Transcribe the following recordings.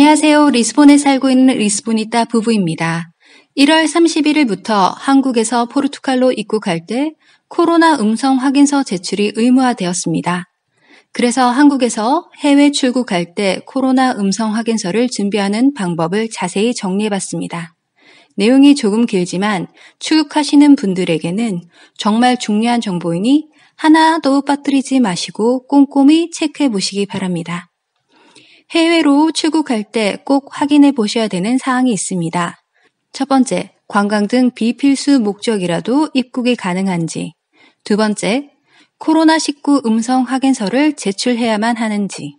안녕하세요. 리스본에 살고 있는 리스본이따 부부입니다. 1월 31일부터 한국에서 포르투갈로 입국할 때 코로나 음성 확인서 제출이 의무화되었습니다. 그래서 한국에서 해외 출국할 때 코로나 음성 확인서를 준비하는 방법을 자세히 정리해봤습니다. 내용이 조금 길지만 출국하시는 분들에게는 정말 중요한 정보이니 하나도 빠뜨리지 마시고 꼼꼼히 체크해 보시기 바랍니다. 해외로 출국할 때 꼭 확인해 보셔야 되는 사항이 있습니다. 첫 번째, 관광 등 비필수 목적이라도 입국이 가능한지. 두 번째, 코로나19 음성 확인서를 제출해야만 하는지.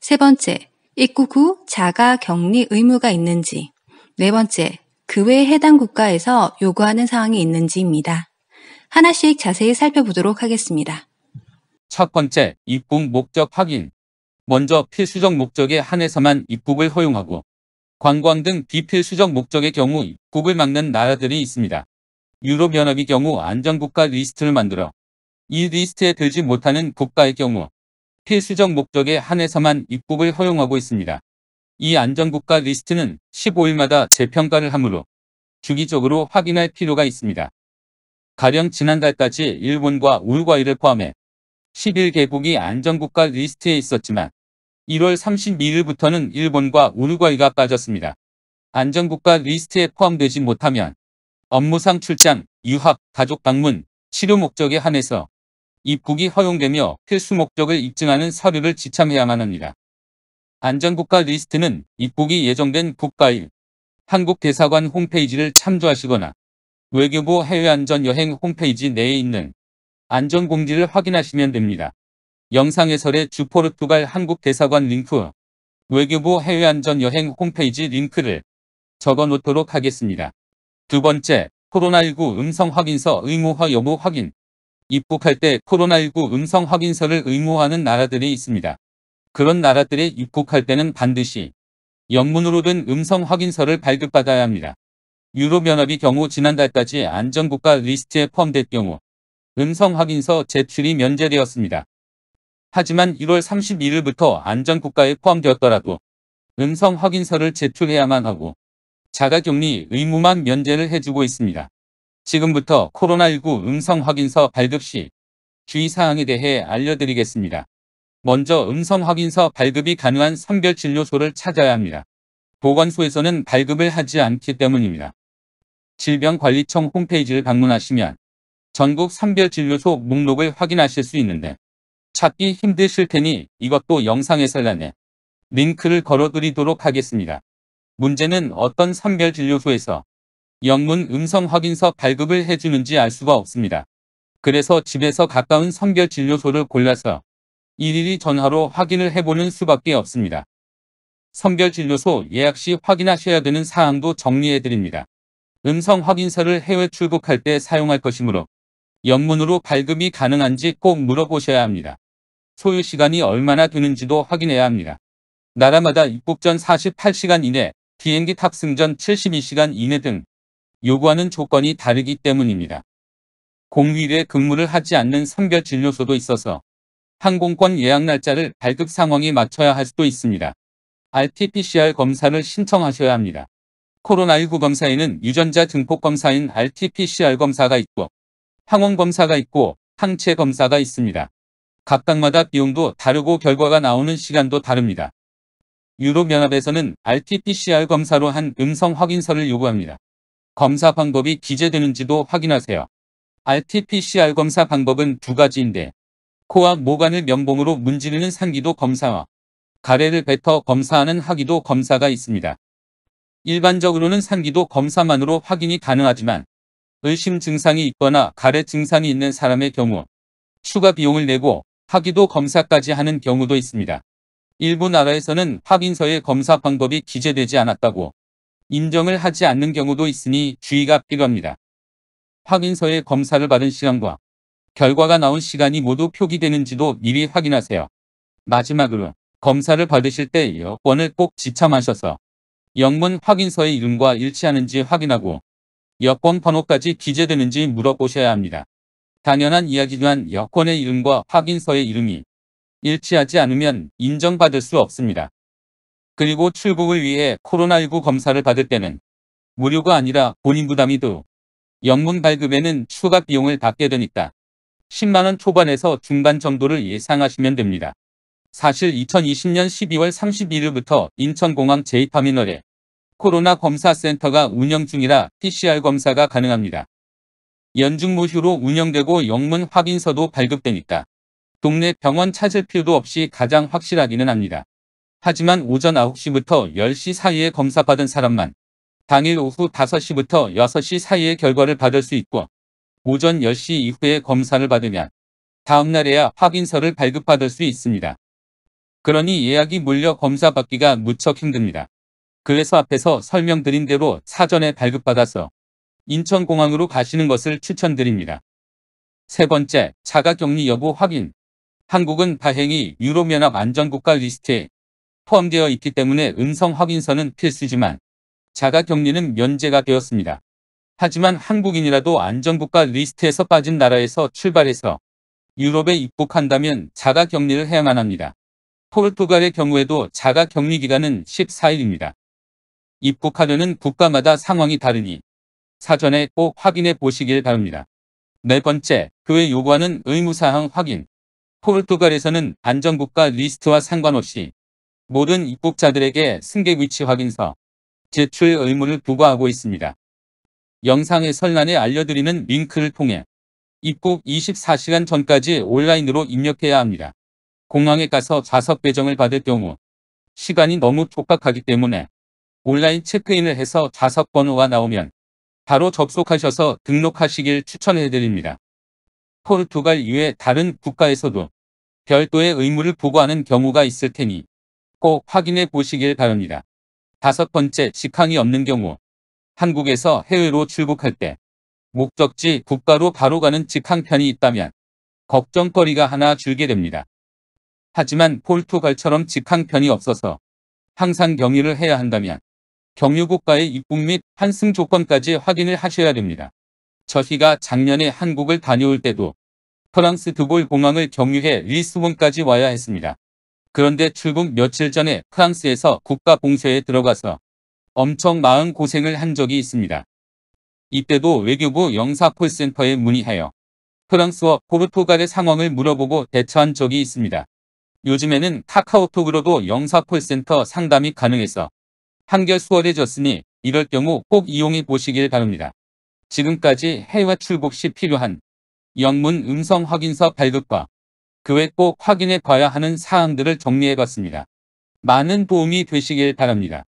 세 번째, 입국 후 자가 격리 의무가 있는지. 네 번째, 그 외 해당 국가에서 요구하는 사항이 있는지입니다. 하나씩 자세히 살펴보도록 하겠습니다. 첫 번째, 입국 목적 확인. 먼저 필수적 목적에 한해서만 입국을 허용하고 관광 등 비필수적 목적의 경우 입국을 막는 나라들이 있습니다. 유럽연합의 경우 안전국가 리스트를 만들어 이 리스트에 들지 못하는 국가의 경우 필수적 목적에 한해서만 입국을 허용하고 있습니다. 이 안전국가 리스트는 15일마다 재평가를 하므로 주기적으로 확인할 필요가 있습니다. 가령 지난달까지 일본과 우루과이를 포함해 11개국이 안전국가 리스트에 있었지만 1월 32일부터는 일본과 우루과이가 빠졌습니다. 안전국가 리스트에 포함되지 못하면 업무상 출장, 유학, 가족 방문, 치료 목적에 한해서 입국이 허용되며 필수 목적을 입증하는 서류를 지참해야만 합니다. 안전국가 리스트는 입국이 예정된 국가일 한국대사관 홈페이지를 참조하시거나 외교부 해외안전여행 홈페이지 내에 있는 안전공지를 확인하시면 됩니다. 영상 해설의 주포르투갈 한국대사관 링크 외교부 해외안전여행 홈페이지 링크를 적어 놓도록 하겠습니다. 두 번째, 코로나19 음성 확인서 의무화 여부 확인 입국할 때 코로나19 음성 확인서를 의무화하는 나라들이 있습니다. 그런 나라들이 입국할 때는 반드시 영문으로 된 음성 확인서를 발급받아야 합니다. 유럽연합이 경우 지난달까지 안전국가 리스트에 포함될 경우 음성 확인서 제출이 면제되었습니다. 하지만 1월 31일부터 안전국가에 포함되었더라도 음성 확인서를 제출해야만 하고 자가격리 의무만 면제를 해주고 있습니다. 지금부터 코로나19 음성 확인서 발급 시 주의사항에 대해 알려드리겠습니다. 먼저 음성 확인서 발급이 가능한 선별진료소를 찾아야 합니다. 보건소에서는 발급을 하지 않기 때문입니다. 질병관리청 홈페이지를 방문하시면 전국 선별진료소 목록을 확인하실 수 있는데 찾기 힘드실 테니 이것도 영상의 산란에 링크를 걸어드리도록 하겠습니다. 문제는 어떤 선별진료소에서 영문 음성 확인서 발급을 해주는지 알 수가 없습니다. 그래서 집에서 가까운 선별진료소를 골라서 일일이 전화로 확인을 해보는 수밖에 없습니다. 선별진료소 예약 시 확인하셔야 되는 사항도 정리해드립니다. 음성 확인서를 해외 출국할 때 사용할 것이므로 영문으로 발급이 가능한지 꼭 물어보셔야 합니다. 소요시간이 얼마나 되는지도 확인해야 합니다. 나라마다 입국 전 48시간 이내, 비행기 탑승 전 72시간 이내 등 요구하는 조건이 다르기 때문입니다. 공휴일에 근무를 하지 않는 선별 진료소도 있어서 항공권 예약 날짜를 발급 상황에 맞춰야 할 수도 있습니다. RT-PCR 검사를 신청하셔야 합니다. 코로나19 검사에는 유전자 증폭 검사인 RT-PCR 검사가 있고 항원검사가 있고 항체검사가 있습니다. 각각마다 비용도 다르고 결과가 나오는 시간도 다릅니다. 유럽연합에서는 RT-PCR 검사로 한 음성 확인서를 요구합니다. 검사 방법이 기재되는지도 확인하세요. RT-PCR 검사 방법은 두 가지인데 코와 모관을 면봉으로 문지르는 상기도 검사와 가래를 뱉어 검사하는 하기도 검사가 있습니다. 일반적으로는 상기도 검사만으로 확인이 가능하지만 의심 증상이 있거나 가래 증상이 있는 사람의 경우 추가 비용을 내고 하기도 검사까지 하는 경우도 있습니다. 일부 나라에서는 확인서에 검사 방법이 기재되지 않았다고 인정을 하지 않는 경우도 있으니 주의가 필요합니다. 확인서에 검사를 받은 시간과 결과가 나온 시간이 모두 표기되는지도 미리 확인하세요. 마지막으로 검사를 받으실 때 여권을 꼭 지참하셔서 영문 확인서의 이름과 일치하는지 확인하고 여권 번호까지 기재되는지 물어보셔야 합니다. 당연한 이야기지만 여권의 이름과 확인서의 이름이 일치하지 않으면 인정받을 수 없습니다. 그리고 출국을 위해 코로나19 검사를 받을 때는 무료가 아니라 본인 부담이도 영문 발급에는 추가 비용을 받게 되니까 10만원 초반에서 중반 정도를 예상하시면 됩니다. 사실 2020년 12월 31일부터 인천공항 제2터미널에 코로나 검사센터가 운영 중이라 PCR 검사가 가능합니다. 연중무휴로 운영되고 영문 확인서도 발급되니까 동네 병원 찾을 필요도 없이 가장 확실하기는 합니다. 하지만 오전 9시부터 10시 사이에 검사받은 사람만 당일 오후 5시부터 6시 사이에 결과를 받을 수 있고 오전 10시 이후에 검사를 받으면 다음날에야 확인서를 발급받을 수 있습니다. 그러니 예약이 몰려 검사받기가 무척 힘듭니다. 그래서 앞에서 설명드린 대로 사전에 발급받아서 인천공항으로 가시는 것을 추천드립니다. 세 번째, 자가격리 여부 확인. 한국은 다행히 유럽연합 안전국가 리스트에 포함되어 있기 때문에 음성 확인서는 필수지만 자가격리는 면제가 되었습니다. 하지만 한국인이라도 안전국가 리스트에서 빠진 나라에서 출발해서 유럽에 입국한다면 자가격리를 해야만 합니다. 포르투갈의 경우에도 자가격리 기간은 14일입니다. 입국하려는 국가마다 상황이 다르니 사전에 꼭 확인해 보시길 바랍니다. 네 번째, 그에 요구하는 의무사항 확인. 포르투갈에서는 안전국가 리스트와 상관없이 모든 입국자들에게 승객 위치 확인서 제출 의무를 부과하고 있습니다. 영상의 설란에 알려드리는 링크를 통해 입국 24시간 전까지 온라인으로 입력해야 합니다. 공항에 가서 좌석 배정을 받을 경우 시간이 너무 촉박하기 때문에 온라인 체크인을 해서 좌석 번호가 나오면 바로 접속하셔서 등록하시길 추천해드립니다. 포르투갈 이외 다른 국가에서도 별도의 의무를 부과하는 경우가 있을 테니 꼭 확인해 보시길 바랍니다. 다섯 번째, 직항이 없는 경우 한국에서 해외로 출국할 때 목적지 국가로 바로 가는 직항편이 있다면 걱정거리가 하나 줄게 됩니다. 하지만 포르투갈처럼 직항편이 없어서 항상 경유를 해야 한다면 경유국가의 입국 및 환승 조건까지 확인을 하셔야 됩니다. 저희가 작년에 한국을 다녀올 때도 프랑스 드골 공항을 경유해 리스본까지 와야 했습니다. 그런데 출국 며칠 전에 프랑스에서 국가 봉쇄에 들어가서 엄청 마음 고생을 한 적이 있습니다. 이때도 외교부 영사 콜센터에 문의하여 프랑스와 포르투갈의 상황을 물어보고 대처한 적이 있습니다. 요즘에는 카카오톡으로도 영사 콜센터 상담이 가능해서 한결 수월해졌으니 이럴 경우 꼭 이용해 보시길 바랍니다. 지금까지 해외 출국 시 필요한 영문 음성 확인서 발급과 그 외 꼭 확인해 봐야 하는 사항들을 정리해 봤습니다. 많은 도움이 되시길 바랍니다.